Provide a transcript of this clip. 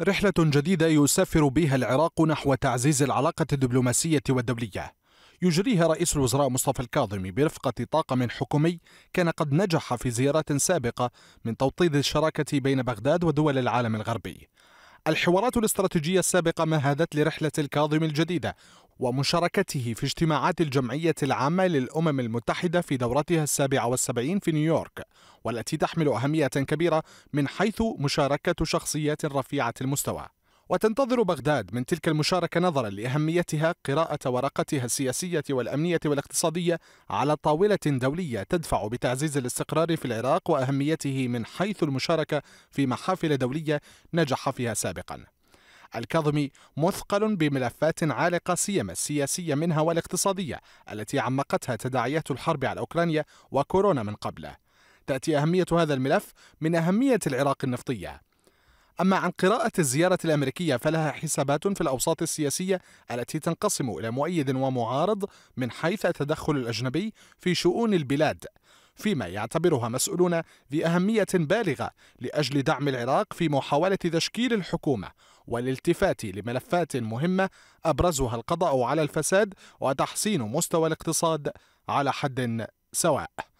رحلة جديدة يسافر بها العراق نحو تعزيز العلاقة الدبلوماسية والدولية يجريها رئيس الوزراء مصطفى الكاظمي برفقة طاقم حكومي كان قد نجح في زيارات سابقة من توطيد الشراكة بين بغداد ودول العالم الغربي الحوارات الاستراتيجية السابقة مهدت لرحلة الكاظم الجديدة ومشاركته في اجتماعات الجمعية العامة للأمم المتحدة في دورتها السابعة والسبعين في نيويورك والتي تحمل أهمية كبيرة من حيث مشاركة شخصيات رفيعة المستوى وتنتظر بغداد من تلك المشاركة نظرا لأهميتها قراءة ورقتها السياسية والأمنية والاقتصادية على طاولة دولية تدفع بتعزيز الاستقرار في العراق وأهميته من حيث المشاركة في محافل دولية نجح فيها سابقا الكاظمي مثقل بملفات عالقة سيما السياسية منها والاقتصادية التي عمقتها تداعيات الحرب على أوكرانيا وكورونا من قبله تأتي أهمية هذا الملف من أهمية العراق النفطية أما عن قراءة الزيارة الأمريكية فلها حسابات في الأوساط السياسية التي تنقسم إلى مؤيد ومعارض من حيث التدخل الأجنبي في شؤون البلاد فيما يعتبرها مسؤولون بأهمية بالغة لأجل دعم العراق في محاولة تشكيل الحكومة والالتفات لملفات مهمة أبرزها القضاء على الفساد وتحسين مستوى الاقتصاد على حد سواء